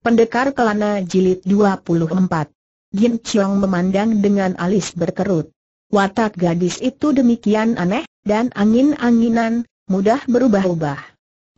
Pendekar Kelana Jilid 24 Jin Chiong memandang dengan alis berkerut. Watak gadis itu demikian aneh, dan angin-anginan, mudah berubah-ubah.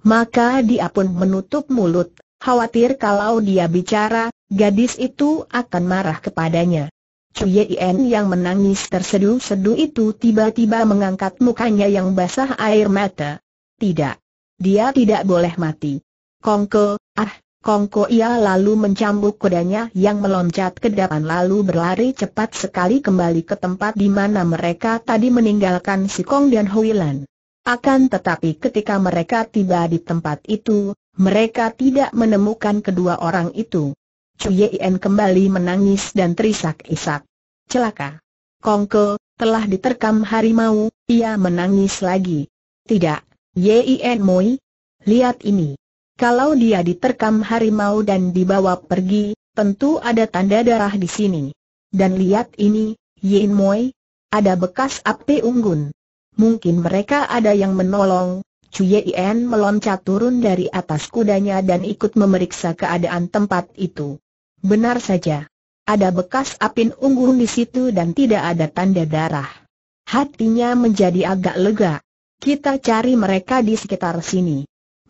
Maka dia pun menutup mulut, khawatir kalau dia bicara, gadis itu akan marah kepadanya. Cuyen yang menangis terseduh sedu itu tiba-tiba mengangkat mukanya yang basah air mata. Tidak. Dia tidak boleh mati. Kongke, ah, Kongko ia lalu mencambuk kudanya yang meloncat ke depan lalu berlari cepat sekali kembali ke tempat di mana mereka tadi meninggalkan si Kong dan Huilan. Akan tetapi ketika mereka tiba di tempat itu, mereka tidak menemukan kedua orang itu. Cuyen kembali menangis dan terisak-isak. Celaka. Kongko, telah diterkam harimau, ia menangis lagi. Tidak, Yien Moi. Lihat ini. Kalau dia diterkam harimau dan dibawa pergi, tentu ada tanda darah di sini. Dan lihat ini, Yin Moi, ada bekas api unggun. Mungkin mereka ada yang menolong. Cui Yin meloncat turun dari atas kudanya dan ikut memeriksa keadaan tempat itu. Benar saja. Ada bekas api unggun di situ dan tidak ada tanda darah. Hatinya menjadi agak lega. Kita cari mereka di sekitar sini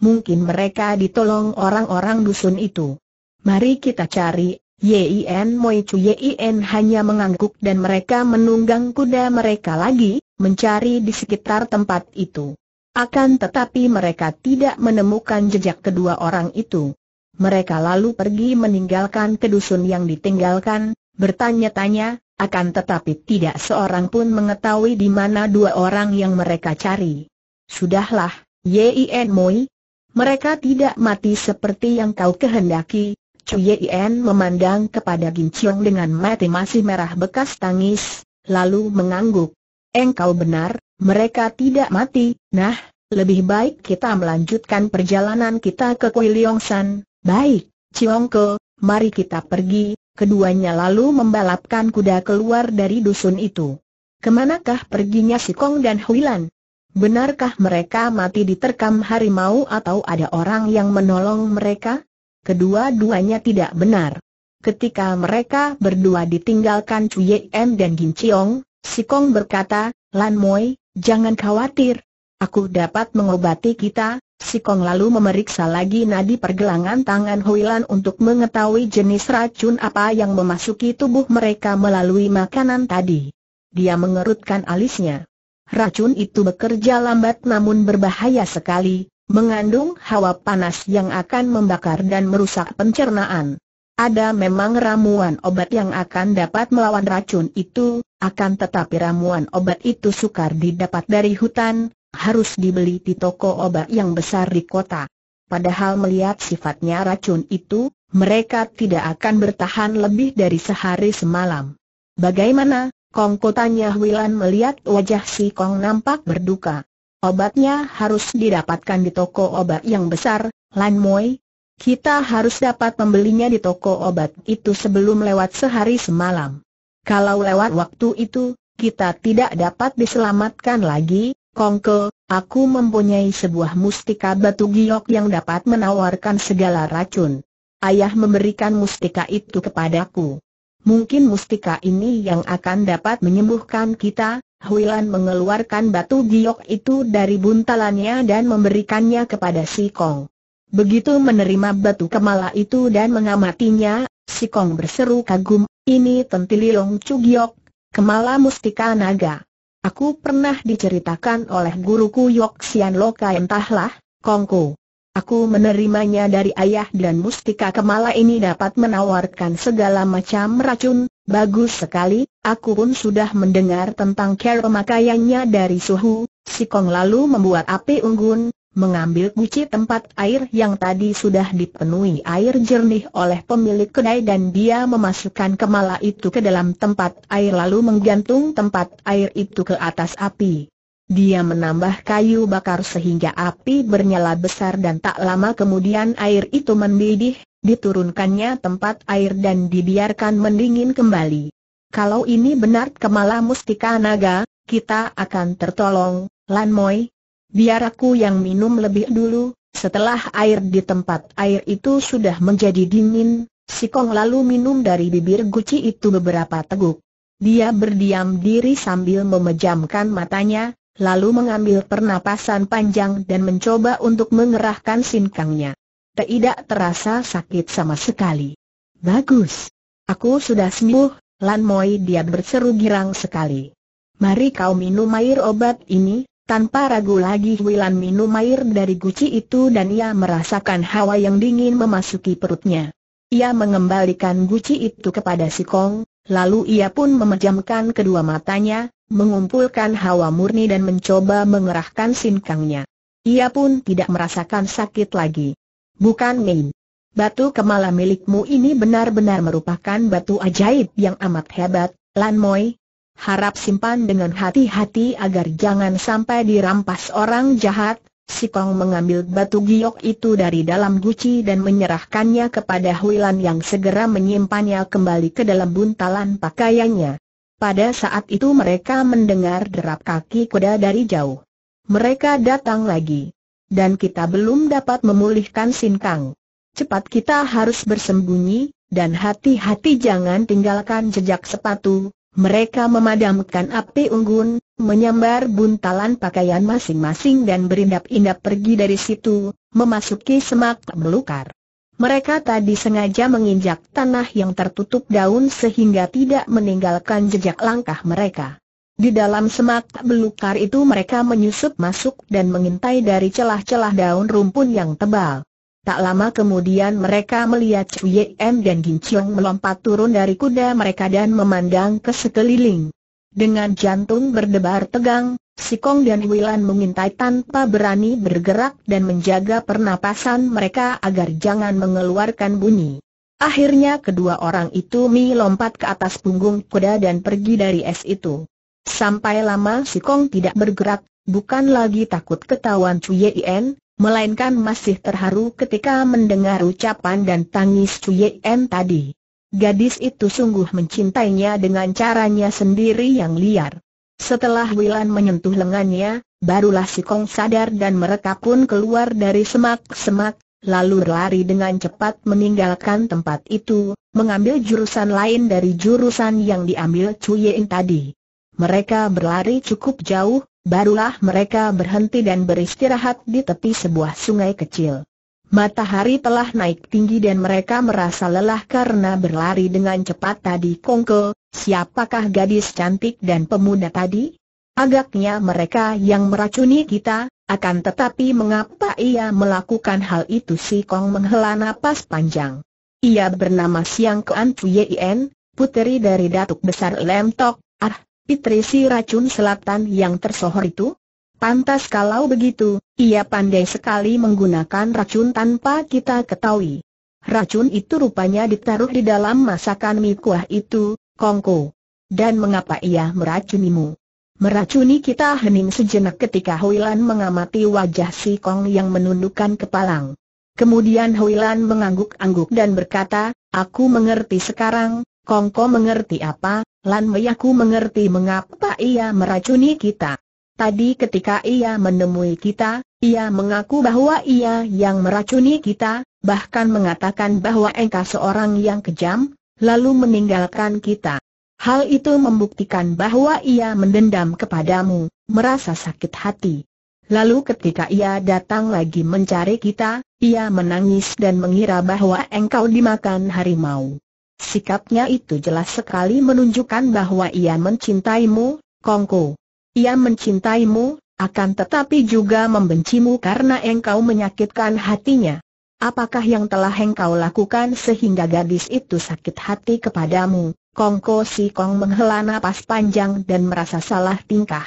mungkin mereka ditolong orang-orang dusun itu. Mari kita cari, Yin Moi Chu Yin hanya mengangguk dan mereka menunggang kuda mereka lagi, mencari di sekitar tempat itu. Akan tetapi mereka tidak menemukan jejak kedua orang itu. Mereka lalu pergi meninggalkan kedusun yang ditinggalkan, bertanya-tanya, akan tetapi tidak seorang pun mengetahui di mana dua orang yang mereka cari. Sudahlah, Yin Moi, mereka tidak mati seperti yang kau kehendaki. Cui Yien memandang kepada Ginciong dengan mata masih merah bekas tangis, lalu mengangguk. Engkau benar, mereka tidak mati. Nah, lebih baik kita melanjutkan perjalanan kita ke Kui Leong San. Baik, Ciongko, mari kita pergi. Keduanya lalu membalapkan kuda keluar dari dusun itu. Kemanakah perginya si Kong dan Huilan? Benarkah mereka mati diterkam harimau atau ada orang yang menolong mereka? Kedua-duanya tidak benar. Ketika mereka berdua ditinggalkan Cui Em dan Gin Chiong, Si Kong berkata, Lan Moi, jangan khawatir. Aku dapat mengobati kita, Si Kong lalu memeriksa lagi nadi pergelangan tangan Huilan untuk mengetahui jenis racun apa yang memasuki tubuh mereka melalui makanan tadi. Dia mengerutkan alisnya racun itu bekerja lambat namun berbahaya sekali, mengandung hawa panas yang akan membakar dan merusak pencernaan. Ada memang ramuan obat yang akan dapat melawan racun itu, akan tetapi ramuan obat itu sukar didapat dari hutan, harus dibeli di toko obat yang besar di kota. Padahal melihat sifatnya racun itu, mereka tidak akan bertahan lebih dari sehari semalam. Bagaimana, Kong kotanya Huilan melihat wajah si Kong nampak berduka. Obatnya harus didapatkan di toko obat yang besar, Lan Moi. Kita harus dapat membelinya di toko obat itu sebelum lewat sehari semalam. Kalau lewat waktu itu, kita tidak dapat diselamatkan lagi, Kongko, aku mempunyai sebuah mustika batu giok yang dapat menawarkan segala racun. Ayah memberikan mustika itu kepadaku. Mungkin mustika ini yang akan dapat menyembuhkan kita, Huilan mengeluarkan batu giok itu dari buntalannya dan memberikannya kepada si Kong. Begitu menerima batu kemala itu dan mengamatinya, si Kong berseru kagum, ini tentiliong giok, kemala mustika naga. Aku pernah diceritakan oleh guruku Yok Sian Loka entahlah, Kongku. Aku menerimanya dari ayah dan mustika kemala ini dapat menawarkan segala macam racun, bagus sekali, aku pun sudah mendengar tentang cara pemakaiannya dari suhu, si Kong lalu membuat api unggun, mengambil guci tempat air yang tadi sudah dipenuhi air jernih oleh pemilik kedai dan dia memasukkan kemala itu ke dalam tempat air lalu menggantung tempat air itu ke atas api. Dia menambah kayu bakar sehingga api bernyala besar dan tak lama kemudian air itu mendidih, diturunkannya tempat air dan dibiarkan mendingin kembali. Kalau ini benar kemala mustika naga, kita akan tertolong, Lan Moi. Biar aku yang minum lebih dulu, setelah air di tempat air itu sudah menjadi dingin, si Kong lalu minum dari bibir guci itu beberapa teguk. Dia berdiam diri sambil memejamkan matanya, lalu mengambil pernapasan panjang dan mencoba untuk mengerahkan sinkangnya. Tidak terasa sakit sama sekali. Bagus. Aku sudah sembuh, Lan Moi dia berseru girang sekali. Mari kau minum air obat ini, tanpa ragu lagi Wilan minum air dari guci itu dan ia merasakan hawa yang dingin memasuki perutnya. Ia mengembalikan guci itu kepada si Kong, Lalu ia pun memejamkan kedua matanya, mengumpulkan hawa murni dan mencoba mengerahkan sinkangnya. Ia pun tidak merasakan sakit lagi. Bukan main. Batu kemala milikmu ini benar-benar merupakan batu ajaib yang amat hebat, Lan Moi. Harap simpan dengan hati-hati agar jangan sampai dirampas orang jahat, Si Pau mengambil batu giok itu dari dalam guci dan menyerahkannya kepada Huilan yang segera menyimpannya kembali ke dalam buntalan pakaiannya. Pada saat itu mereka mendengar derap kaki kuda dari jauh. Mereka datang lagi. Dan kita belum dapat memulihkan Sinkang. Cepat kita harus bersembunyi, dan hati-hati jangan tinggalkan jejak sepatu, mereka memadamkan api unggun, menyambar buntalan pakaian masing-masing dan berindap-indap pergi dari situ, memasuki semak belukar. Mereka tadi sengaja menginjak tanah yang tertutup daun sehingga tidak meninggalkan jejak langkah mereka. Di dalam semak belukar itu mereka menyusup masuk dan mengintai dari celah-celah daun rumpun yang tebal. Tak lama kemudian mereka melihat Cui Em dan Gin Chiong melompat turun dari kuda mereka dan memandang ke sekeliling. Dengan jantung berdebar tegang, Sikong dan Wilan mengintai tanpa berani bergerak dan menjaga pernapasan mereka agar jangan mengeluarkan bunyi. Akhirnya kedua orang itu mi lompat ke atas punggung kuda dan pergi dari es itu. Sampai lama Sikong tidak bergerak, bukan lagi takut ketahuan Cuyien, melainkan masih terharu ketika mendengar ucapan dan tangis Cui Cuyen tadi. Gadis itu sungguh mencintainya dengan caranya sendiri yang liar. Setelah Wilan menyentuh lengannya, barulah si Kong sadar dan mereka pun keluar dari semak-semak, lalu berlari dengan cepat meninggalkan tempat itu, mengambil jurusan lain dari jurusan yang diambil Cui Cuyen tadi. Mereka berlari cukup jauh, Barulah mereka berhenti dan beristirahat di tepi sebuah sungai kecil. Matahari telah naik tinggi dan mereka merasa lelah karena berlari dengan cepat tadi Kongko, siapakah gadis cantik dan pemuda tadi? Agaknya mereka yang meracuni kita, akan tetapi mengapa ia melakukan hal itu si Kong menghela napas panjang. Ia bernama Siang Kuan Chuyen, puteri dari Datuk Besar Lem Tok, Ah, Patrisi racun selatan yang tersohor itu? Pantas kalau begitu, ia pandai sekali menggunakan racun tanpa kita ketahui. Racun itu rupanya ditaruh di dalam masakan mie kuah itu, Kongko. Dan mengapa ia meracunimu? Meracuni kita hening sejenak ketika Lan mengamati wajah si Kong yang menundukkan kepalang. Kemudian Lan mengangguk-angguk dan berkata, Aku mengerti sekarang, Kongko mengerti apa, Lan Meyaku mengerti mengapa ia meracuni kita. Tadi ketika ia menemui kita, ia mengaku bahwa ia yang meracuni kita, bahkan mengatakan bahwa engkau seorang yang kejam, lalu meninggalkan kita. Hal itu membuktikan bahwa ia mendendam kepadamu, merasa sakit hati. Lalu ketika ia datang lagi mencari kita, ia menangis dan mengira bahwa engkau dimakan harimau. Sikapnya itu jelas sekali menunjukkan bahwa ia mencintaimu, Kongko. Ia mencintaimu, akan tetapi juga membencimu karena engkau menyakitkan hatinya. Apakah yang telah engkau lakukan sehingga gadis itu sakit hati kepadamu? Kongko Si Kong menghela napas panjang dan merasa salah tingkah.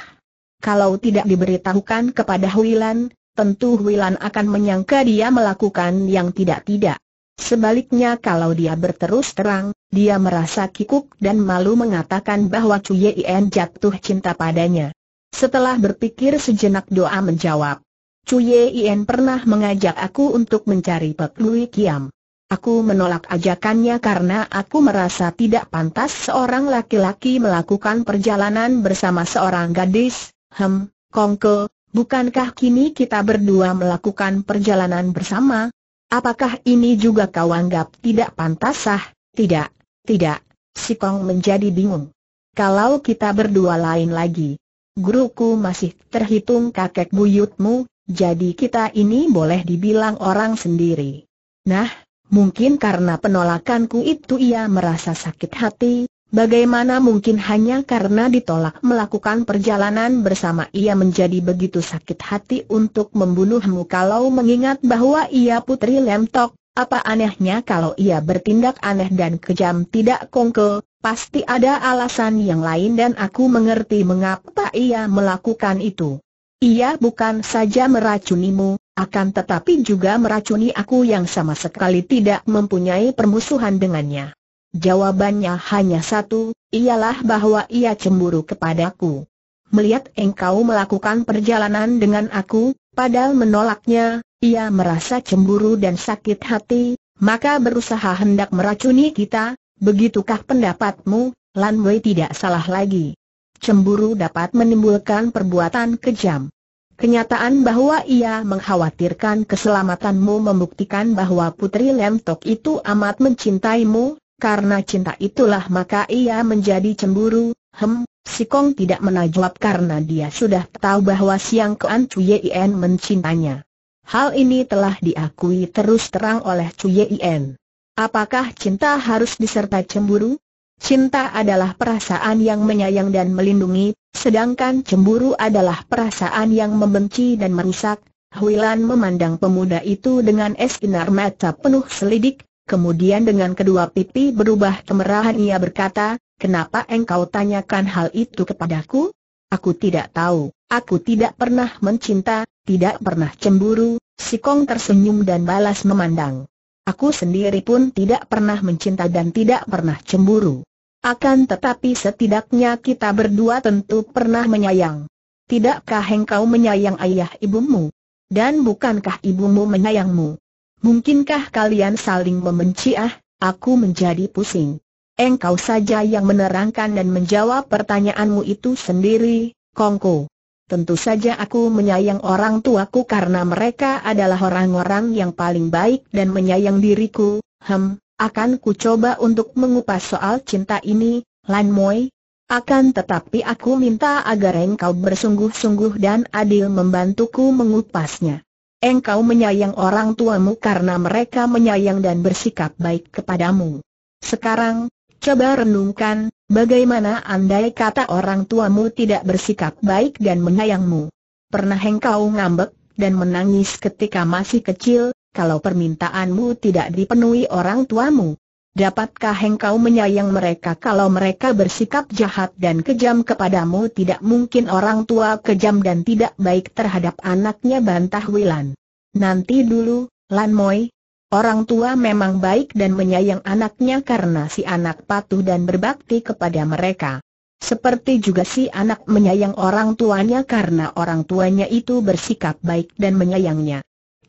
Kalau tidak diberitahukan kepada Huilan, tentu Huilan akan menyangka dia melakukan yang tidak-tidak. Sebaliknya kalau dia berterus terang, dia merasa kikuk dan malu mengatakan bahwa Cui Yien jatuh cinta padanya. Setelah berpikir sejenak doa menjawab. Cui Yien pernah mengajak aku untuk mencari Pek Lui Kiam. Aku menolak ajakannya karena aku merasa tidak pantas seorang laki-laki melakukan perjalanan bersama seorang gadis, hem, kongke, bukankah kini kita berdua melakukan perjalanan bersama? Apakah ini juga kau anggap tidak pantas sah? Tidak, tidak, si Kong menjadi bingung. Kalau kita berdua lain lagi, guruku masih terhitung kakek buyutmu, jadi kita ini boleh dibilang orang sendiri. Nah, mungkin karena penolakanku itu ia merasa sakit hati, Bagaimana mungkin hanya karena ditolak melakukan perjalanan bersama ia menjadi begitu sakit hati untuk membunuhmu kalau mengingat bahwa ia putri Lemtok, apa anehnya kalau ia bertindak aneh dan kejam tidak kongkel, pasti ada alasan yang lain dan aku mengerti mengapa ia melakukan itu. Ia bukan saja meracunimu, akan tetapi juga meracuni aku yang sama sekali tidak mempunyai permusuhan dengannya. Jawabannya hanya satu, ialah bahwa ia cemburu kepadaku. Melihat engkau melakukan perjalanan dengan aku, padahal menolaknya, ia merasa cemburu dan sakit hati, maka berusaha hendak meracuni kita, begitukah pendapatmu, Lan Wei tidak salah lagi. Cemburu dapat menimbulkan perbuatan kejam. Kenyataan bahwa ia mengkhawatirkan keselamatanmu membuktikan bahwa Putri Lemtok itu amat mencintaimu, karena cinta itulah maka ia menjadi cemburu, hem, si Kong tidak menajawab karena dia sudah tahu bahwa Siang Kuan Cui Yen mencintanya. Hal ini telah diakui terus terang oleh Cui Apakah cinta harus disertai cemburu? Cinta adalah perasaan yang menyayang dan melindungi, sedangkan cemburu adalah perasaan yang membenci dan merusak. Huilan memandang pemuda itu dengan esinar mata penuh selidik, Kemudian dengan kedua pipi berubah kemerahan ia berkata, kenapa engkau tanyakan hal itu kepadaku? Aku tidak tahu, aku tidak pernah mencinta, tidak pernah cemburu, si Kong tersenyum dan balas memandang. Aku sendiri pun tidak pernah mencinta dan tidak pernah cemburu. Akan tetapi setidaknya kita berdua tentu pernah menyayang. Tidakkah engkau menyayang ayah ibumu? Dan bukankah ibumu menyayangmu? Mungkinkah kalian saling membenci ah? Aku menjadi pusing. Engkau saja yang menerangkan dan menjawab pertanyaanmu itu sendiri, Kongko. Tentu saja aku menyayang orang tuaku karena mereka adalah orang-orang yang paling baik dan menyayang diriku, hem, akan ku coba untuk mengupas soal cinta ini, Lan Moi. Akan tetapi aku minta agar engkau bersungguh-sungguh dan adil membantuku mengupasnya engkau menyayang orang tuamu karena mereka menyayang dan bersikap baik kepadamu. Sekarang, coba renungkan, bagaimana andai kata orang tuamu tidak bersikap baik dan menyayangmu. Pernah engkau ngambek dan menangis ketika masih kecil, kalau permintaanmu tidak dipenuhi orang tuamu, Dapatkah engkau menyayang mereka kalau mereka bersikap jahat dan kejam kepadamu? Tidak mungkin orang tua kejam dan tidak baik terhadap anaknya bantah Wilan. Nanti dulu, Lan Moy. Orang tua memang baik dan menyayang anaknya karena si anak patuh dan berbakti kepada mereka. Seperti juga si anak menyayang orang tuanya karena orang tuanya itu bersikap baik dan menyayangnya.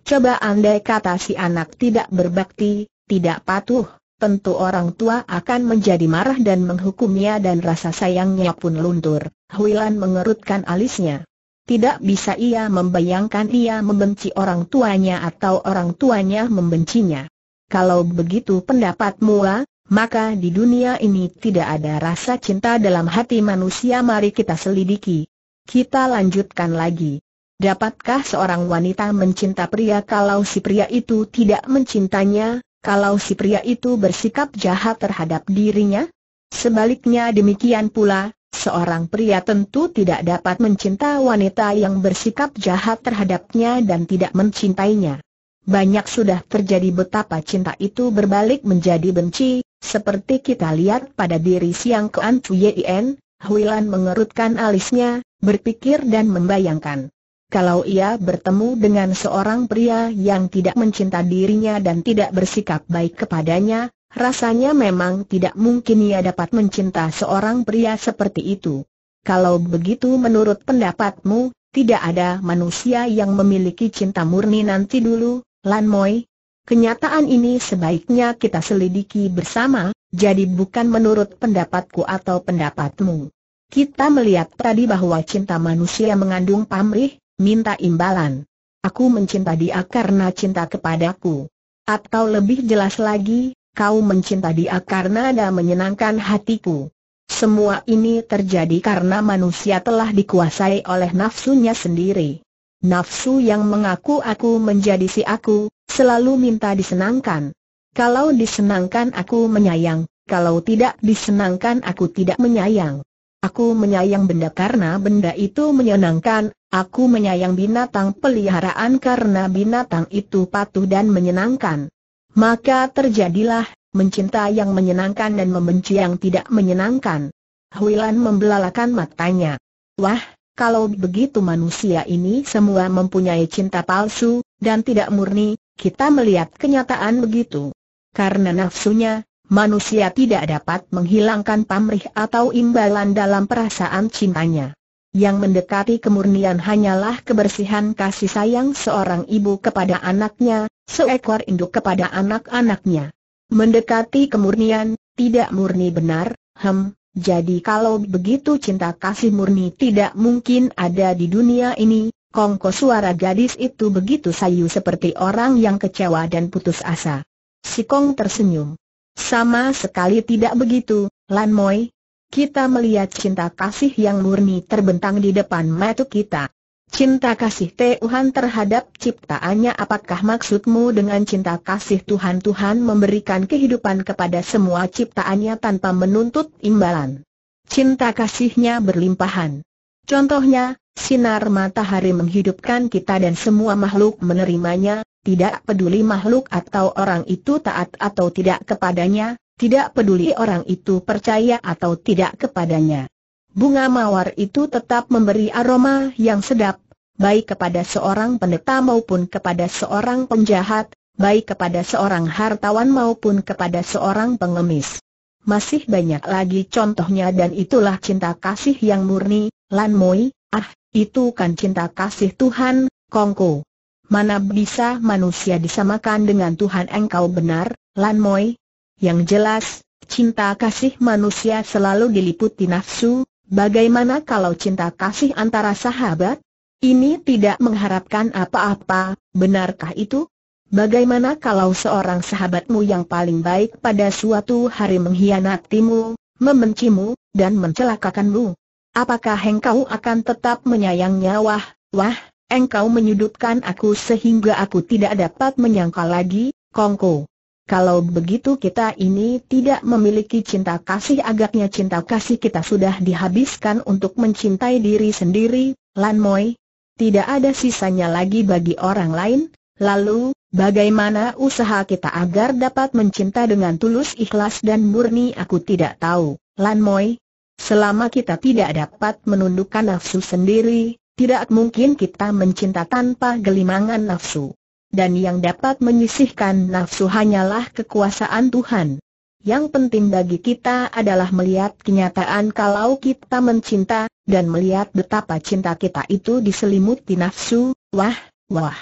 Coba andai kata si anak tidak berbakti, tidak patuh, tentu orang tua akan menjadi marah dan menghukumnya dan rasa sayangnya pun luntur. Huilan mengerutkan alisnya. Tidak bisa ia membayangkan ia membenci orang tuanya atau orang tuanya membencinya. Kalau begitu pendapatmu, lah, maka di dunia ini tidak ada rasa cinta dalam hati manusia mari kita selidiki. Kita lanjutkan lagi. Dapatkah seorang wanita mencinta pria kalau si pria itu tidak mencintanya? kalau si pria itu bersikap jahat terhadap dirinya? Sebaliknya demikian pula, seorang pria tentu tidak dapat mencinta wanita yang bersikap jahat terhadapnya dan tidak mencintainya. Banyak sudah terjadi betapa cinta itu berbalik menjadi benci, seperti kita lihat pada diri Siang Kuan Chuyen, Huilan mengerutkan alisnya, berpikir dan membayangkan kalau ia bertemu dengan seorang pria yang tidak mencinta dirinya dan tidak bersikap baik kepadanya, rasanya memang tidak mungkin ia dapat mencinta seorang pria seperti itu. Kalau begitu menurut pendapatmu, tidak ada manusia yang memiliki cinta murni nanti dulu, Lan Moi? Kenyataan ini sebaiknya kita selidiki bersama, jadi bukan menurut pendapatku atau pendapatmu. Kita melihat tadi bahwa cinta manusia mengandung pamrih, minta imbalan. Aku mencinta dia karena cinta kepadaku. Atau lebih jelas lagi, kau mencinta dia karena ada menyenangkan hatiku. Semua ini terjadi karena manusia telah dikuasai oleh nafsunya sendiri. Nafsu yang mengaku aku menjadi si aku, selalu minta disenangkan. Kalau disenangkan aku menyayang, kalau tidak disenangkan aku tidak menyayang. Aku menyayang benda karena benda itu menyenangkan, aku menyayang binatang peliharaan karena binatang itu patuh dan menyenangkan. Maka terjadilah, mencinta yang menyenangkan dan membenci yang tidak menyenangkan. Huilan membelalakan matanya. Wah, kalau begitu manusia ini semua mempunyai cinta palsu, dan tidak murni, kita melihat kenyataan begitu. Karena nafsunya, manusia tidak dapat menghilangkan pamrih atau imbalan dalam perasaan cintanya. Yang mendekati kemurnian hanyalah kebersihan kasih sayang seorang ibu kepada anaknya, seekor induk kepada anak-anaknya. Mendekati kemurnian, tidak murni benar, hem, jadi kalau begitu cinta kasih murni tidak mungkin ada di dunia ini, kongko suara gadis itu begitu sayu seperti orang yang kecewa dan putus asa. Si Kong tersenyum. Sama sekali tidak begitu, Lan Moi. Kita melihat cinta kasih yang murni terbentang di depan mata kita. Cinta kasih Tuhan terhadap ciptaannya apakah maksudmu dengan cinta kasih Tuhan Tuhan memberikan kehidupan kepada semua ciptaannya tanpa menuntut imbalan. Cinta kasihnya berlimpahan. Contohnya, sinar matahari menghidupkan kita dan semua makhluk menerimanya, tidak peduli makhluk atau orang itu taat atau tidak kepadanya, tidak peduli orang itu percaya atau tidak kepadanya. Bunga mawar itu tetap memberi aroma yang sedap, baik kepada seorang pendeta maupun kepada seorang penjahat, baik kepada seorang hartawan maupun kepada seorang pengemis. Masih banyak lagi contohnya dan itulah cinta kasih yang murni, Lan Moi, ah, itu kan cinta kasih Tuhan, Kongko. Mana bisa manusia disamakan dengan Tuhan engkau benar, Lan Moi? Yang jelas, cinta kasih manusia selalu diliputi nafsu, bagaimana kalau cinta kasih antara sahabat? Ini tidak mengharapkan apa-apa, benarkah itu? Bagaimana kalau seorang sahabatmu yang paling baik pada suatu hari mengkhianatimu, membencimu, dan mencelakakanmu? Apakah engkau akan tetap menyayangnya wah, wah? engkau menyudutkan aku sehingga aku tidak dapat menyangka lagi, Kongko. Kalau begitu kita ini tidak memiliki cinta kasih agaknya cinta kasih kita sudah dihabiskan untuk mencintai diri sendiri, Lan Moi. Tidak ada sisanya lagi bagi orang lain, lalu, bagaimana usaha kita agar dapat mencinta dengan tulus ikhlas dan murni aku tidak tahu, Lan Moi. Selama kita tidak dapat menundukkan nafsu sendiri, tidak mungkin kita mencinta tanpa gelimangan nafsu. Dan yang dapat menyisihkan nafsu hanyalah kekuasaan Tuhan. Yang penting bagi kita adalah melihat kenyataan kalau kita mencinta, dan melihat betapa cinta kita itu diselimuti nafsu, wah, wah.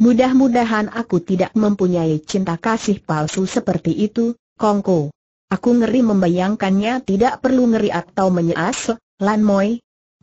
Mudah-mudahan aku tidak mempunyai cinta kasih palsu seperti itu, Kongko. Aku ngeri membayangkannya tidak perlu ngeri atau menyeas, Lan Moi,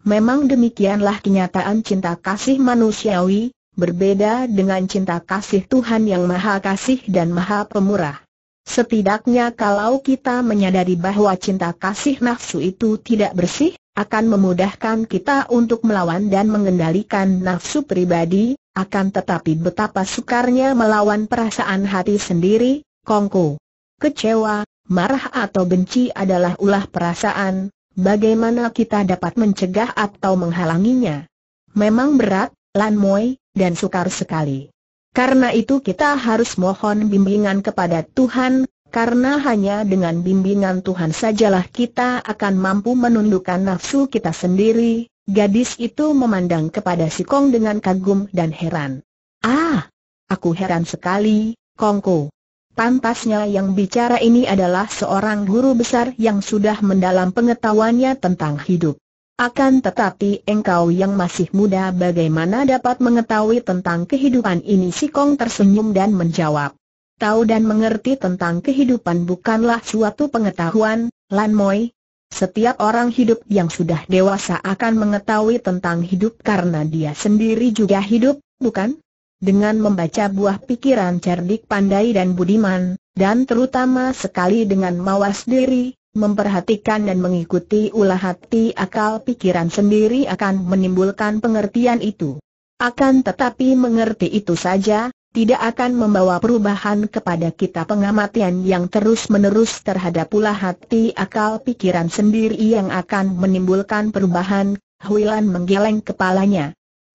Memang demikianlah kenyataan cinta kasih manusiawi, berbeda dengan cinta kasih Tuhan yang maha kasih dan maha pemurah. Setidaknya kalau kita menyadari bahwa cinta kasih nafsu itu tidak bersih, akan memudahkan kita untuk melawan dan mengendalikan nafsu pribadi, akan tetapi betapa sukarnya melawan perasaan hati sendiri, kongko. Kecewa, marah atau benci adalah ulah perasaan, Bagaimana kita dapat mencegah atau menghalanginya? Memang berat, Lan Moy, dan sukar sekali. Karena itu kita harus mohon bimbingan kepada Tuhan, karena hanya dengan bimbingan Tuhan sajalah kita akan mampu menundukkan nafsu kita sendiri. Gadis itu memandang kepada si Kong dengan kagum dan heran. Ah, aku heran sekali, Kongku. Pantasnya yang bicara ini adalah seorang guru besar yang sudah mendalam pengetahuannya tentang hidup. Akan tetapi engkau yang masih muda bagaimana dapat mengetahui tentang kehidupan ini si Kong tersenyum dan menjawab. Tahu dan mengerti tentang kehidupan bukanlah suatu pengetahuan, Lan Moi. Setiap orang hidup yang sudah dewasa akan mengetahui tentang hidup karena dia sendiri juga hidup, bukan? dengan membaca buah pikiran cerdik pandai dan budiman, dan terutama sekali dengan mawas diri, memperhatikan dan mengikuti ulah hati akal pikiran sendiri akan menimbulkan pengertian itu. Akan tetapi mengerti itu saja, tidak akan membawa perubahan kepada kita pengamatan yang terus-menerus terhadap pula hati akal pikiran sendiri yang akan menimbulkan perubahan, Huilan menggeleng kepalanya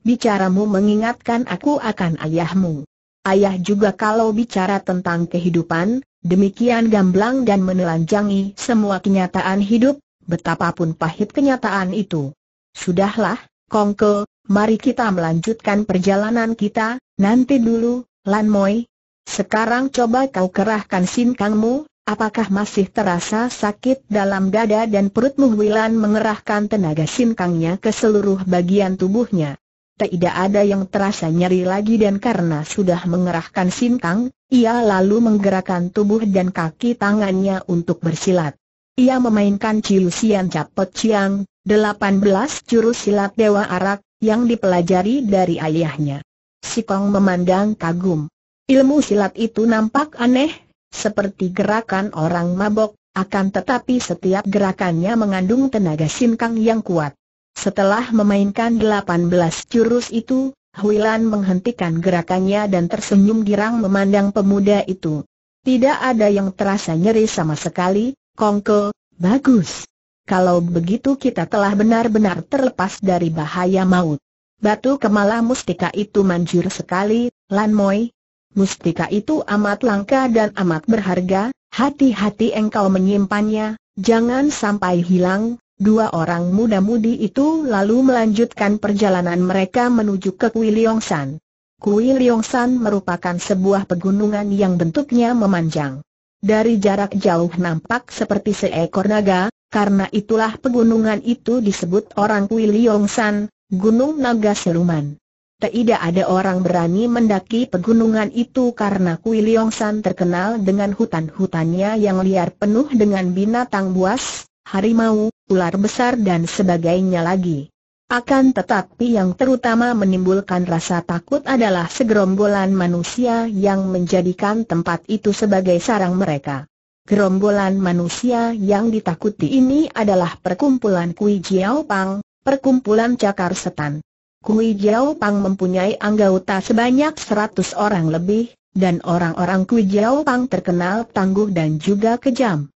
bicaramu mengingatkan aku akan ayahmu. Ayah juga kalau bicara tentang kehidupan, demikian gamblang dan menelanjangi semua kenyataan hidup, betapapun pahit kenyataan itu. Sudahlah, Kongko, mari kita melanjutkan perjalanan kita, nanti dulu, Lan Moi. Sekarang coba kau kerahkan sinkangmu, apakah masih terasa sakit dalam dada dan perutmu Wilan mengerahkan tenaga sinkangnya ke seluruh bagian tubuhnya tidak ada yang terasa nyeri lagi dan karena sudah mengerahkan sintang, ia lalu menggerakkan tubuh dan kaki tangannya untuk bersilat. Ia memainkan cilusian capot ciang, 18 jurus silat Dewa Arak, yang dipelajari dari ayahnya. Si Kong memandang kagum. Ilmu silat itu nampak aneh, seperti gerakan orang mabok, akan tetapi setiap gerakannya mengandung tenaga sinkang yang kuat. Setelah memainkan belas jurus itu, Huilan menghentikan gerakannya dan tersenyum girang memandang pemuda itu. Tidak ada yang terasa nyeri sama sekali, Kongko, bagus. Kalau begitu kita telah benar-benar terlepas dari bahaya maut. Batu kemala mustika itu manjur sekali, Lan Moi. Mustika itu amat langka dan amat berharga, hati-hati engkau menyimpannya, jangan sampai hilang, Dua orang muda-mudi itu lalu melanjutkan perjalanan mereka menuju ke Kui Leongsan. Kui Leongsan merupakan sebuah pegunungan yang bentuknya memanjang. Dari jarak jauh nampak seperti seekor naga, karena itulah pegunungan itu disebut orang Kui Leongsan, Gunung Naga Siluman. Tidak ada orang berani mendaki pegunungan itu karena Kui Leongsan terkenal dengan hutan-hutannya yang liar penuh dengan binatang buas, harimau, ular besar dan sebagainya lagi. Akan tetapi yang terutama menimbulkan rasa takut adalah segerombolan manusia yang menjadikan tempat itu sebagai sarang mereka. Gerombolan manusia yang ditakuti ini adalah perkumpulan Kui Jiao Pang, perkumpulan cakar setan. Kui Jiao Pang mempunyai anggota sebanyak 100 orang lebih, dan orang-orang Kui Jiao Pang terkenal tangguh dan juga kejam.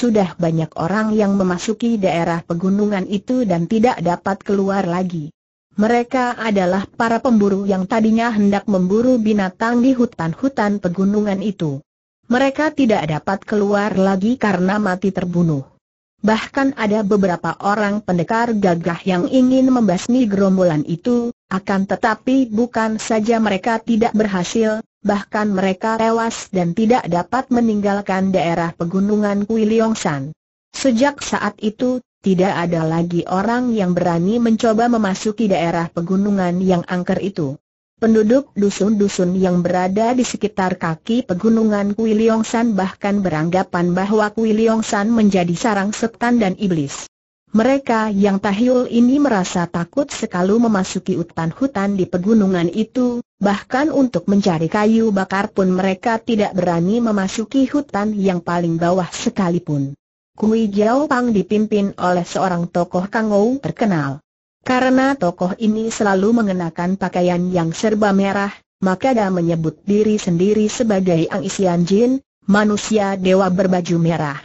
Sudah banyak orang yang memasuki daerah pegunungan itu dan tidak dapat keluar lagi. Mereka adalah para pemburu yang tadinya hendak memburu binatang di hutan-hutan pegunungan itu. Mereka tidak dapat keluar lagi karena mati terbunuh. Bahkan ada beberapa orang pendekar gagah yang ingin membasmi gerombolan itu, akan tetapi bukan saja mereka tidak berhasil, bahkan mereka tewas dan tidak dapat meninggalkan daerah pegunungan Kui san Sejak saat itu, tidak ada lagi orang yang berani mencoba memasuki daerah pegunungan yang angker itu. Penduduk dusun-dusun yang berada di sekitar kaki pegunungan Kui san bahkan beranggapan bahwa Kui san menjadi sarang setan dan iblis. Mereka yang tahyul ini merasa takut sekali memasuki hutan-hutan di pegunungan itu, bahkan untuk mencari kayu bakar pun mereka tidak berani memasuki hutan yang paling bawah sekalipun. Kui Jiao Pang dipimpin oleh seorang tokoh Kangou terkenal. Karena tokoh ini selalu mengenakan pakaian yang serba merah, maka dia menyebut diri sendiri sebagai Ang Isian Jin, manusia dewa berbaju merah.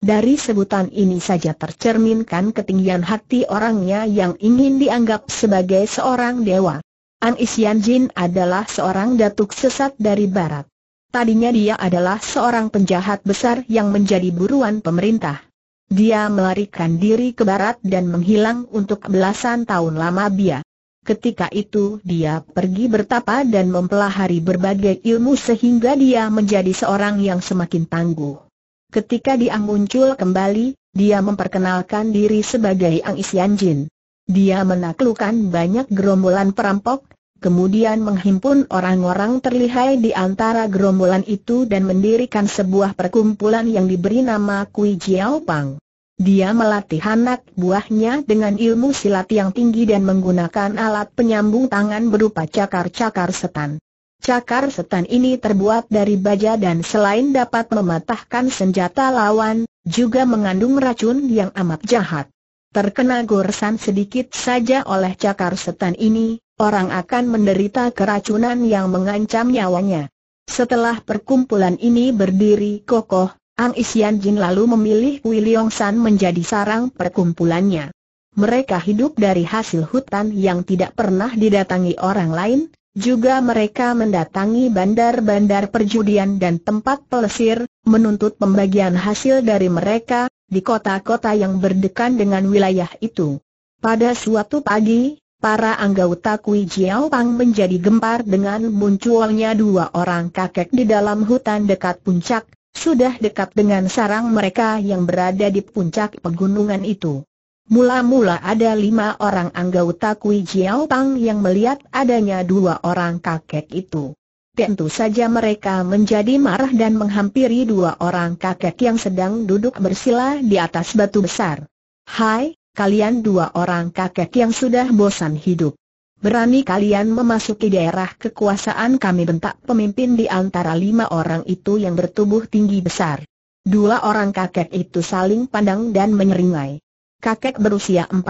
Dari sebutan ini saja tercerminkan ketinggian hati orangnya yang ingin dianggap sebagai seorang dewa. Ang Isian Jin adalah seorang datuk sesat dari barat. Tadinya dia adalah seorang penjahat besar yang menjadi buruan pemerintah. Dia melarikan diri ke barat dan menghilang untuk belasan tahun lama dia. Ketika itu dia pergi bertapa dan mempelahari berbagai ilmu sehingga dia menjadi seorang yang semakin tangguh. Ketika dia muncul kembali, dia memperkenalkan diri sebagai Ang Isian Jin. Dia menaklukkan banyak gerombolan perampok, kemudian menghimpun orang-orang terlihai di antara gerombolan itu dan mendirikan sebuah perkumpulan yang diberi nama Kui Jiao Pang. Dia melatih anak buahnya dengan ilmu silat yang tinggi dan menggunakan alat penyambung tangan berupa cakar-cakar setan. Cakar setan ini terbuat dari baja dan selain dapat mematahkan senjata lawan, juga mengandung racun yang amat jahat. Terkena goresan sedikit saja oleh cakar setan ini, orang akan menderita keracunan yang mengancam nyawanya. Setelah perkumpulan ini berdiri kokoh, Ang Isian Jin lalu memilih Wei San menjadi sarang perkumpulannya. Mereka hidup dari hasil hutan yang tidak pernah didatangi orang lain, juga mereka mendatangi bandar-bandar perjudian dan tempat pelesir, menuntut pembagian hasil dari mereka, di kota-kota yang berdekatan dengan wilayah itu. Pada suatu pagi, para anggota Kui Jiao Pang menjadi gempar dengan munculnya dua orang kakek di dalam hutan dekat puncak, sudah dekat dengan sarang mereka yang berada di puncak pegunungan itu. Mula-mula ada lima orang anggota Kui Jiao Pang yang melihat adanya dua orang kakek itu. Tentu saja mereka menjadi marah dan menghampiri dua orang kakek yang sedang duduk bersila di atas batu besar. Hai, kalian dua orang kakek yang sudah bosan hidup. Berani kalian memasuki daerah kekuasaan kami bentak pemimpin di antara lima orang itu yang bertubuh tinggi besar. Dua orang kakek itu saling pandang dan menyeringai kakek berusia 40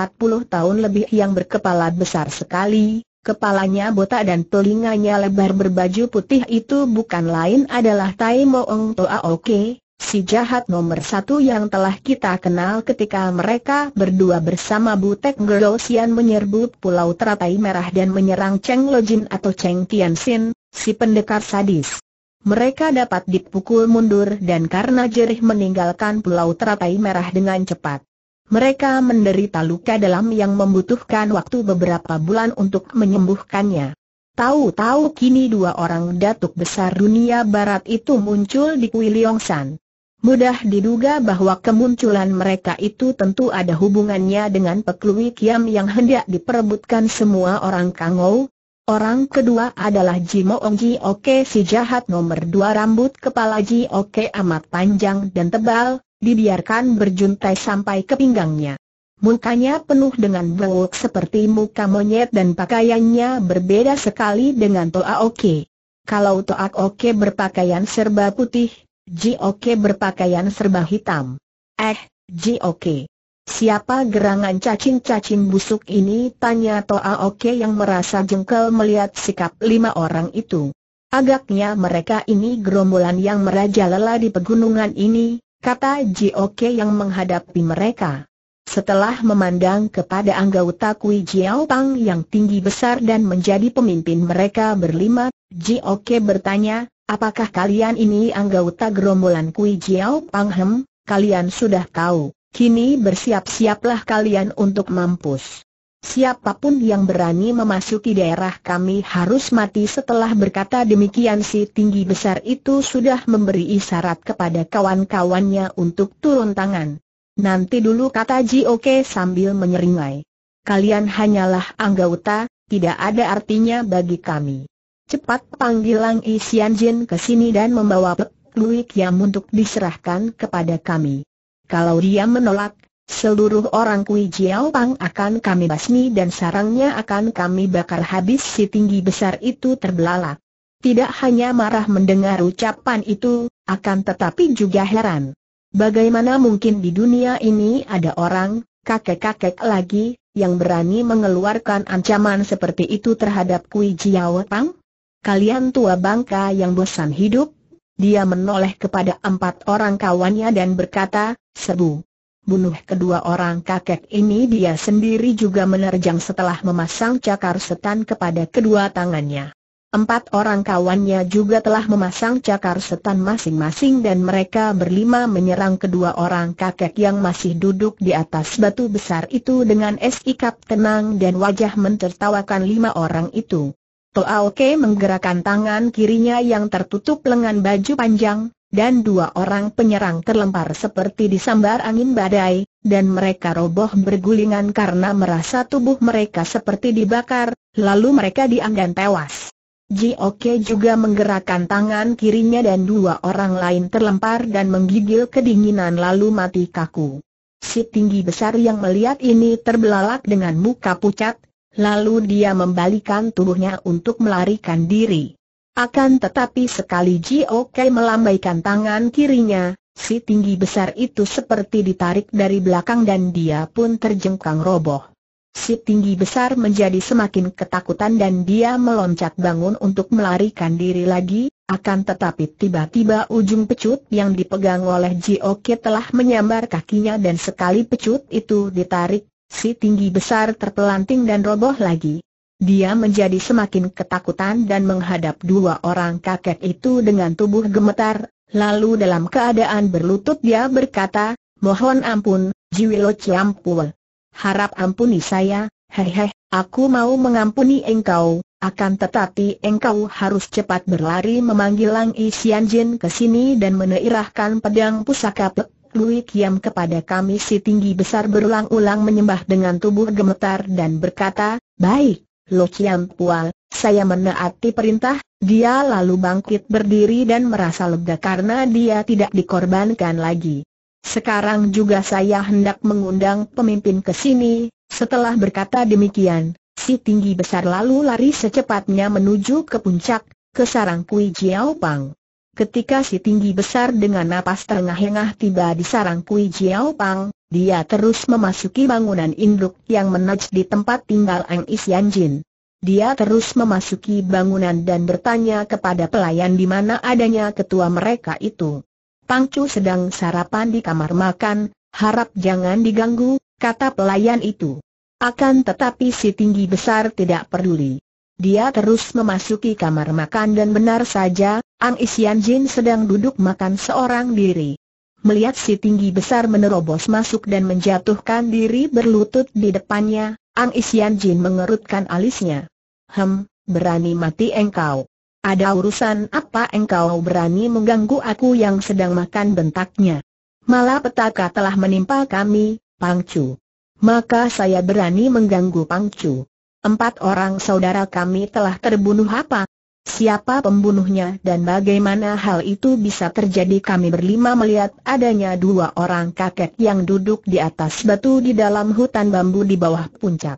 tahun lebih yang berkepala besar sekali, kepalanya botak dan telinganya lebar berbaju putih itu bukan lain adalah Tai Moong Toa Oke, si jahat nomor satu yang telah kita kenal ketika mereka berdua bersama Butek Gerosian menyerbu Pulau Teratai Merah dan menyerang Cheng Lojin atau Cheng Tianxin, si pendekar sadis. Mereka dapat dipukul mundur dan karena jerih meninggalkan Pulau Teratai Merah dengan cepat. Mereka menderita luka dalam yang membutuhkan waktu beberapa bulan untuk menyembuhkannya. Tahu-tahu kini dua orang datuk besar dunia barat itu muncul di San. Mudah diduga bahwa kemunculan mereka itu tentu ada hubungannya dengan peklui Kiam yang hendak diperebutkan semua orang Kangou. Orang kedua adalah Jimo Moongji Oke si jahat nomor dua rambut kepala Ji Oke amat panjang dan tebal, dibiarkan berjuntai sampai ke pinggangnya. Mukanya penuh dengan bau seperti muka monyet dan pakaiannya berbeda sekali dengan Toa Oke. Kalau Toa Oke berpakaian serba putih, Ji Oke berpakaian serba hitam. Eh, Ji Oke. Siapa gerangan cacing-cacing busuk ini? Tanya Toa Oke yang merasa jengkel melihat sikap lima orang itu. Agaknya mereka ini gerombolan yang merajalela di pegunungan ini, kata Jioke yang menghadapi mereka. Setelah memandang kepada anggota Kui Jiao Pang yang tinggi besar dan menjadi pemimpin mereka berlima, Jioke bertanya, apakah kalian ini anggota gerombolan Kui Jiao Pang Hem? Kalian sudah tahu, kini bersiap-siaplah kalian untuk mampus. Siapapun yang berani memasuki daerah kami harus mati setelah berkata demikian si tinggi besar itu sudah memberi isyarat kepada kawan-kawannya untuk turun tangan. Nanti dulu kata Ji Oke sambil menyeringai. Kalian hanyalah anggota, tidak ada artinya bagi kami. Cepat panggil Lang Isian Jin ke sini dan membawa Pek Lui Kiam untuk diserahkan kepada kami. Kalau dia menolak, Seluruh orang Kui Jiao Pang akan kami basmi dan sarangnya akan kami bakar habis si tinggi besar itu terbelalak. Tidak hanya marah mendengar ucapan itu, akan tetapi juga heran. Bagaimana mungkin di dunia ini ada orang, kakek-kakek lagi, yang berani mengeluarkan ancaman seperti itu terhadap Kui Jiao Pang? Kalian tua bangka yang bosan hidup? Dia menoleh kepada empat orang kawannya dan berkata, Sebu bunuh kedua orang kakek ini dia sendiri juga menerjang setelah memasang cakar setan kepada kedua tangannya. Empat orang kawannya juga telah memasang cakar setan masing-masing dan mereka berlima menyerang kedua orang kakek yang masih duduk di atas batu besar itu dengan sikap tenang dan wajah mentertawakan lima orang itu. Oke menggerakkan tangan kirinya yang tertutup lengan baju panjang, dan dua orang penyerang terlempar seperti disambar angin badai, dan mereka roboh bergulingan karena merasa tubuh mereka seperti dibakar, lalu mereka diam dan tewas. Jioke juga menggerakkan tangan kirinya dan dua orang lain terlempar dan menggigil kedinginan lalu mati kaku. Si tinggi besar yang melihat ini terbelalak dengan muka pucat, lalu dia membalikan tubuhnya untuk melarikan diri. Akan tetapi sekali Jiok melambaikan tangan kirinya, si tinggi besar itu seperti ditarik dari belakang dan dia pun terjengkang roboh. Si tinggi besar menjadi semakin ketakutan dan dia meloncat bangun untuk melarikan diri lagi, akan tetapi tiba-tiba ujung pecut yang dipegang oleh Ok telah menyambar kakinya dan sekali pecut itu ditarik, si tinggi besar terpelanting dan roboh lagi. Dia menjadi semakin ketakutan dan menghadap dua orang kakek itu dengan tubuh gemetar, lalu dalam keadaan berlutut dia berkata, Mohon ampun, Jiwilo Ciampul. Harap ampuni saya, hehe, aku mau mengampuni engkau, akan tetapi engkau harus cepat berlari memanggil Lang Jin ke sini dan meneirahkan pedang pusaka Pe Lui Kiam kepada kami si tinggi besar berulang-ulang menyembah dengan tubuh gemetar dan berkata, Baik. Lo Chiam Pual, saya menaati perintah, dia lalu bangkit berdiri dan merasa lega karena dia tidak dikorbankan lagi. Sekarang juga saya hendak mengundang pemimpin ke sini, setelah berkata demikian, si tinggi besar lalu lari secepatnya menuju ke puncak, ke sarang Kui Jiao Pang. Ketika si tinggi besar dengan napas terengah-engah tiba di sarang Kui Jiao Pang, dia terus memasuki bangunan induk yang menaj di tempat tinggal Ang Isian Jin. Dia terus memasuki bangunan dan bertanya kepada pelayan di mana adanya ketua mereka itu. Pang Chu sedang sarapan di kamar makan, harap jangan diganggu, kata pelayan itu. Akan tetapi si tinggi besar tidak peduli. Dia terus memasuki kamar makan dan benar saja, Ang Isian Jin sedang duduk makan seorang diri. Melihat si tinggi besar menerobos masuk dan menjatuhkan diri berlutut di depannya, Ang Isian Jin mengerutkan alisnya. Hem, berani mati engkau. Ada urusan apa engkau berani mengganggu aku yang sedang makan bentaknya? Malah petaka telah menimpa kami, Pangcu. Maka saya berani mengganggu Pangcu. Empat orang saudara kami telah terbunuh apa? Siapa pembunuhnya dan bagaimana hal itu bisa terjadi kami berlima melihat adanya dua orang kakek yang duduk di atas batu di dalam hutan bambu di bawah puncak.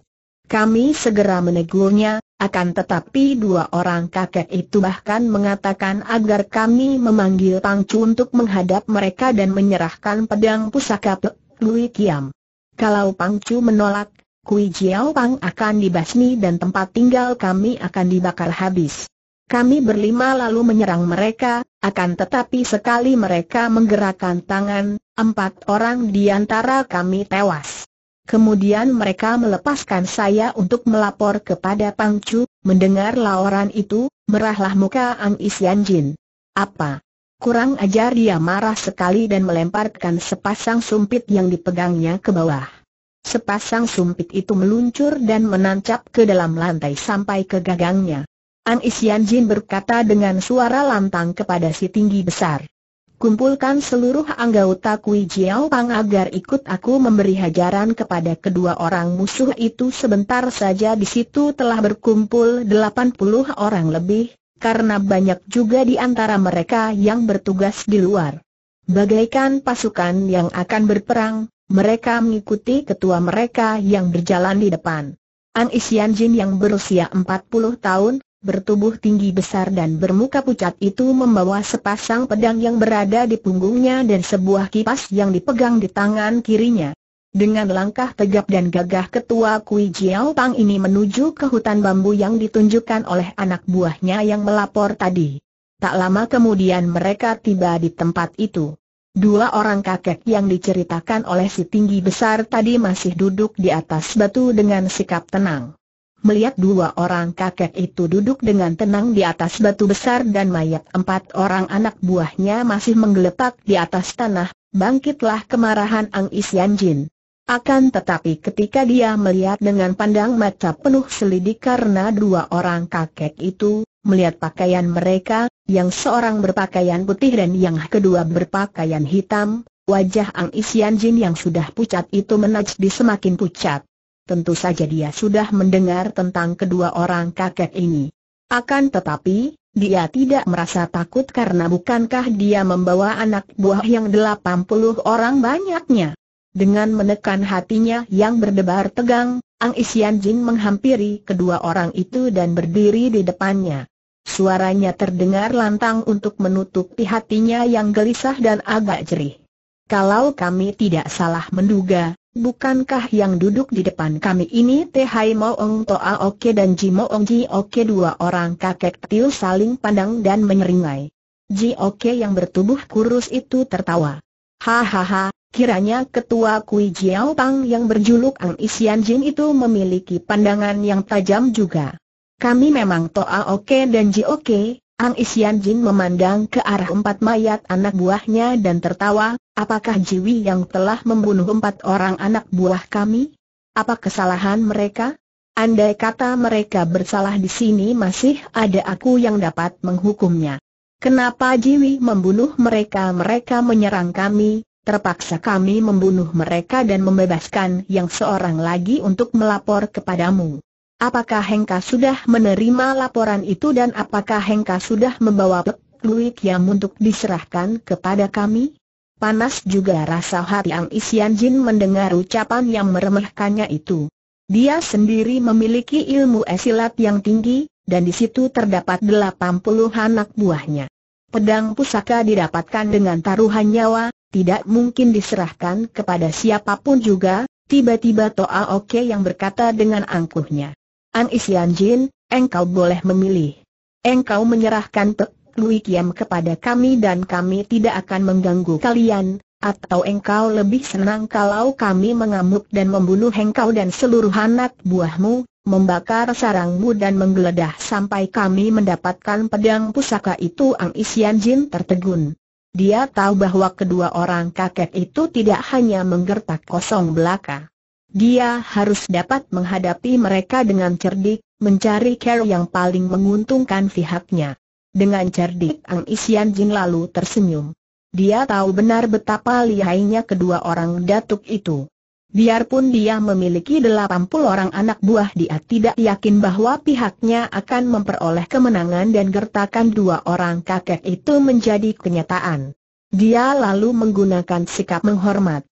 Kami segera menegurnya, akan tetapi dua orang kakek itu bahkan mengatakan agar kami memanggil Pangcu untuk menghadap mereka dan menyerahkan pedang pusaka Pek Lui Kiam. Kalau Pangcu menolak, Kui Jiao Pang akan dibasmi dan tempat tinggal kami akan dibakar habis. Kami berlima lalu menyerang mereka, akan tetapi sekali mereka menggerakkan tangan, empat orang di antara kami tewas. Kemudian mereka melepaskan saya untuk melapor kepada Pangcu, mendengar laporan itu, merahlah muka Ang Isian Jin. Apa? Kurang ajar dia marah sekali dan melemparkan sepasang sumpit yang dipegangnya ke bawah. Sepasang sumpit itu meluncur dan menancap ke dalam lantai sampai ke gagangnya. An Isian Jin berkata dengan suara lantang kepada si tinggi besar. Kumpulkan seluruh anggota Kui Jiao Pang agar ikut aku memberi hajaran kepada kedua orang musuh itu sebentar saja di situ telah berkumpul 80 orang lebih, karena banyak juga di antara mereka yang bertugas di luar. Bagaikan pasukan yang akan berperang, mereka mengikuti ketua mereka yang berjalan di depan. Ang Isian Jin yang berusia 40 tahun, bertubuh tinggi besar dan bermuka pucat itu membawa sepasang pedang yang berada di punggungnya dan sebuah kipas yang dipegang di tangan kirinya. Dengan langkah tegap dan gagah ketua Kui Jiao Pang ini menuju ke hutan bambu yang ditunjukkan oleh anak buahnya yang melapor tadi. Tak lama kemudian mereka tiba di tempat itu. Dua orang kakek yang diceritakan oleh si tinggi besar tadi masih duduk di atas batu dengan sikap tenang melihat dua orang kakek itu duduk dengan tenang di atas batu besar dan mayat empat orang anak buahnya masih menggeletak di atas tanah, bangkitlah kemarahan Ang Isian Jin. Akan tetapi ketika dia melihat dengan pandang mata penuh selidik karena dua orang kakek itu, melihat pakaian mereka, yang seorang berpakaian putih dan yang kedua berpakaian hitam, wajah Ang Isian Jin yang sudah pucat itu menajdi semakin pucat. Tentu saja dia sudah mendengar tentang kedua orang kakek ini. Akan tetapi, dia tidak merasa takut karena bukankah dia membawa anak buah yang delapan puluh orang banyaknya. Dengan menekan hatinya yang berdebar tegang, Ang Isian Jin menghampiri kedua orang itu dan berdiri di depannya. Suaranya terdengar lantang untuk menutupi hatinya yang gelisah dan agak jerih. Kalau kami tidak salah menduga, Bukankah yang duduk di depan kami ini Tehai Moong Toa Oke dan Ji Moong Ji Oke dua orang kakek til saling pandang dan menyeringai. Ji Oke yang bertubuh kurus itu tertawa. Hahaha, kiranya ketua Kui Jiao Pang yang berjuluk Ang Isian Jin itu memiliki pandangan yang tajam juga. Kami memang Toa Oke dan Ji Oke, Ang Isian Jin memandang ke arah empat mayat anak buahnya dan tertawa, apakah Jiwi yang telah membunuh empat orang anak buah kami? Apa kesalahan mereka? Andai kata mereka bersalah di sini masih ada aku yang dapat menghukumnya. Kenapa Jiwi membunuh mereka? Mereka menyerang kami, terpaksa kami membunuh mereka dan membebaskan yang seorang lagi untuk melapor kepadamu. Apakah Hengka sudah menerima laporan itu dan apakah Hengka sudah membawa Pek Lui Kiam untuk diserahkan kepada kami? Panas juga rasa hati Ang Isian Jin mendengar ucapan yang meremehkannya itu. Dia sendiri memiliki ilmu esilat yang tinggi, dan di situ terdapat delapan puluh anak buahnya. Pedang pusaka didapatkan dengan taruhan nyawa, tidak mungkin diserahkan kepada siapapun juga, tiba-tiba Toa Oke yang berkata dengan angkuhnya. An Isian Jin, engkau boleh memilih. Engkau menyerahkan Pek Lui Kiam kepada kami dan kami tidak akan mengganggu kalian, atau engkau lebih senang kalau kami mengamuk dan membunuh engkau dan seluruh anak buahmu, membakar sarangmu dan menggeledah sampai kami mendapatkan pedang pusaka itu An Isian Jin tertegun. Dia tahu bahwa kedua orang kakek itu tidak hanya menggertak kosong belaka. Dia harus dapat menghadapi mereka dengan cerdik, mencari cara yang paling menguntungkan pihaknya. Dengan cerdik Ang Isian Jin lalu tersenyum. Dia tahu benar betapa lihainya kedua orang datuk itu. Biarpun dia memiliki delapan puluh orang anak buah dia tidak yakin bahwa pihaknya akan memperoleh kemenangan dan gertakan dua orang kakek itu menjadi kenyataan. Dia lalu menggunakan sikap menghormat.